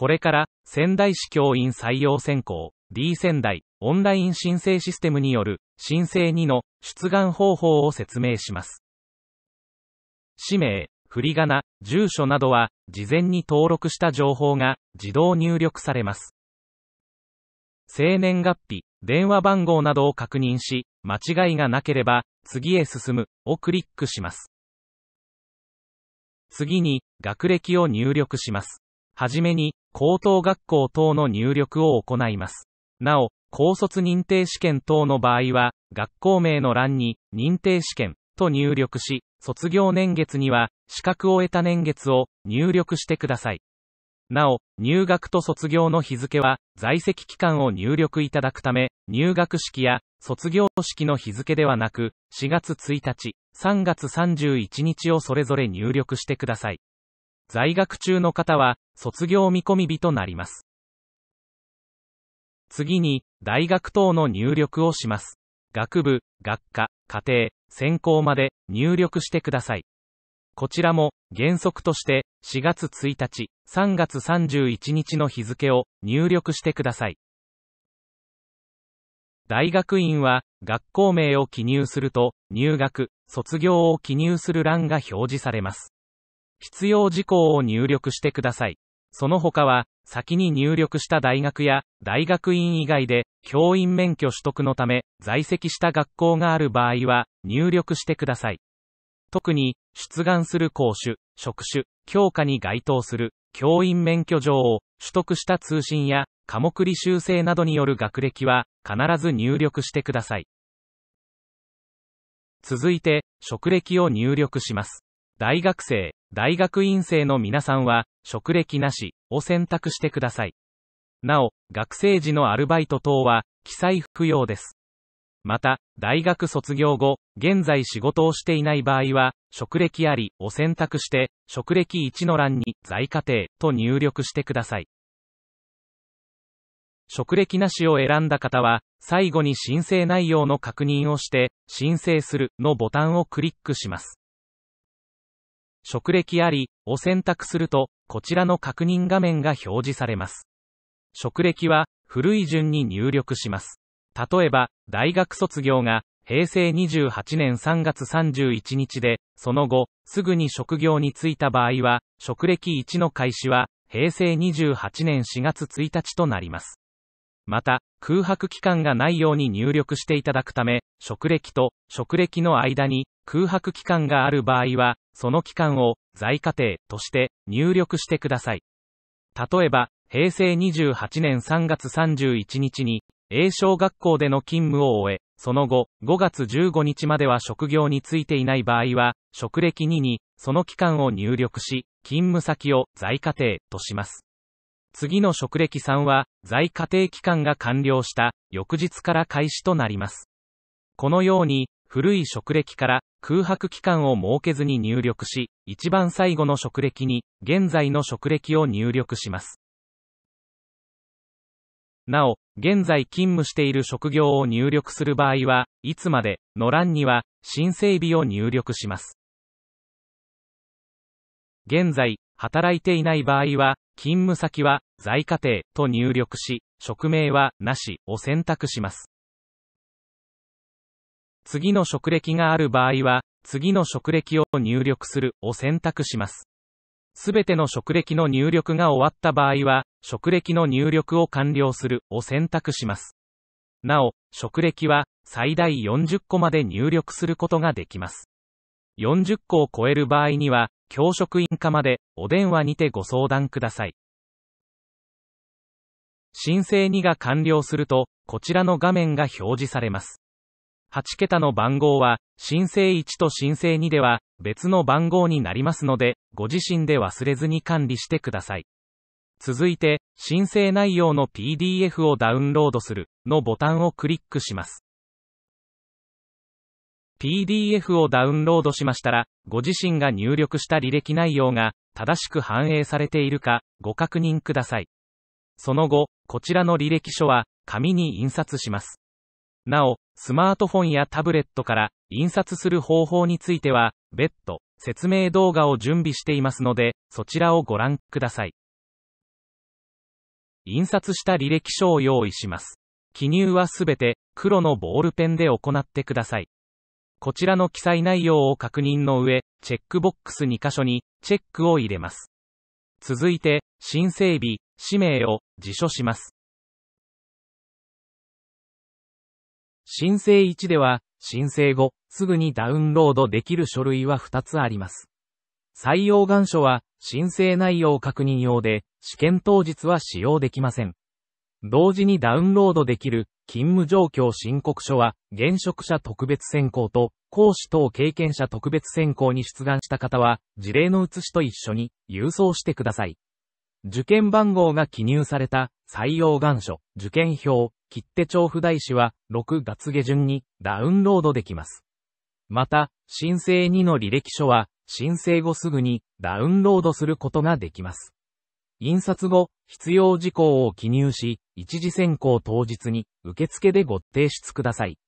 これから、仙台市教員採用選考、D 仙台、オンライン申請システムによる、申請2の出願方法を説明します。氏名、振り仮名、住所などは、事前に登録した情報が自動入力されます。生年月日、電話番号などを確認し、間違いがなければ、次へ進むをクリックします。次に、学歴を入力します。はじめに、高等学校等の入力を行います。なお、高卒認定試験等の場合は、学校名の欄に、認定試験と入力し、卒業年月には、資格を得た年月を入力してください。なお、入学と卒業の日付は、在籍期間を入力いただくため、入学式や卒業式の日付ではなく、4月1日、3月31日をそれぞれ入力してください。在学中の方は、卒業見込み日となります。次に、大学等の入力をします。学部、学科、家庭、専攻まで入力してください。こちらも原則として4月1日、3月31日の日付を入力してください。大学院は学校名を記入すると入学、卒業を記入する欄が表示されます。必要事項を入力してください。その他は、先に入力した大学や大学院以外で教員免許取得のため在籍した学校がある場合は入力してください。特に出願する講師、職種、教科に該当する教員免許状を取得した通信や科目履修正などによる学歴は必ず入力してください。続いて、職歴を入力します。大学生、大学院生の皆さんは、職歴なしを選択してください。なお、学生時のアルバイト等は、記載不要です。また、大学卒業後、現在仕事をしていない場合は、職歴ありを選択して、職歴1の欄に在家庭と入力してください。職歴なしを選んだ方は、最後に申請内容の確認をして、申請するのボタンをクリックします。職歴ありを選択すると、こちらの確認画面が表示されます。職歴は、古い順に入力します。例えば、大学卒業が、平成28年3月31日で、その後、すぐに職業に就いた場合は、職歴1の開始は、平成28年4月1日となります。また、空白期間がないように入力していただくため、職歴と職歴の間に空白期間がある場合は、その期間を在家庭として入力してください。例えば、平成28年3月31日に、A 小学校での勤務を終え、その後、5月15日までは職業についていない場合は、職歴2に、その期間を入力し、勤務先を在家庭とします。次の職歴3は、在家庭期間が完了した、翌日から開始となります。このように、古い職歴から空白期間を設けずに入力し、一番最後の職歴に現在の職歴を入力します。なお、現在勤務している職業を入力する場合は、いつまでの欄には申請日を入力します。現在、働いていない場合は、勤務先は在家庭と入力し、職名はなしを選択します。次の職歴がある場合は、次の職歴を入力するを選択します。すべての職歴の入力が終わった場合は、職歴の入力を完了するを選択します。なお、職歴は最大40個まで入力することができます。40個を超える場合には、教職員課までお電話にてご相談ください。申請2が完了すると、こちらの画面が表示されます。8桁の番号は、申請1と申請2では、別の番号になりますので、ご自身で忘れずに管理してください。続いて、申請内容の PDF をダウンロードするのボタンをクリックします。PDF をダウンロードしましたら、ご自身が入力した履歴内容が正しく反映されているかご確認ください。その後、こちらの履歴書は紙に印刷します。なお、スマートフォンやタブレットから印刷する方法については、別途説明動画を準備していますので、そちらをご覧ください。印刷した履歴書を用意します。記入はすべて黒のボールペンで行ってください。こちらの記載内容を確認の上、チェックボックス2箇所にチェックを入れます。続いて、申請日、氏名を辞書します。申請1では、申請後、すぐにダウンロードできる書類は2つあります。採用願書は、申請内容確認用で、試験当日は使用できません。同時にダウンロードできる、勤務状況申告書は、現職者特別選考と、講師等経験者特別選考に出願した方は、事例の写しと一緒に、郵送してください。受験番号が記入された、採用願書、受験票、切手調布台紙は6月下旬にダウンロードできます。また、申請2の履歴書は申請後すぐにダウンロードすることができます。印刷後、必要事項を記入し、一時選考当日に受付でご提出ください。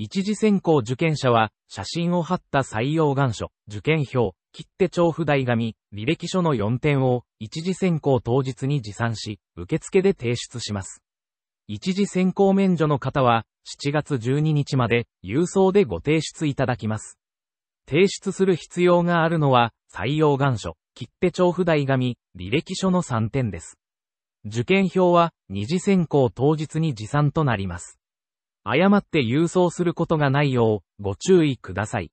一次選考受験者は、写真を貼った採用願書、受験票、切手調布台紙、履歴書の4点を、一次選考当日に持参し、受付で提出します。一次選考免除の方は、7月12日まで、郵送でご提出いただきます。提出する必要があるのは、採用願書、切手調布台紙、履歴書の3点です。受験票は、二次選考当日に持参となります。誤って郵送することがないよう、ご注意ください。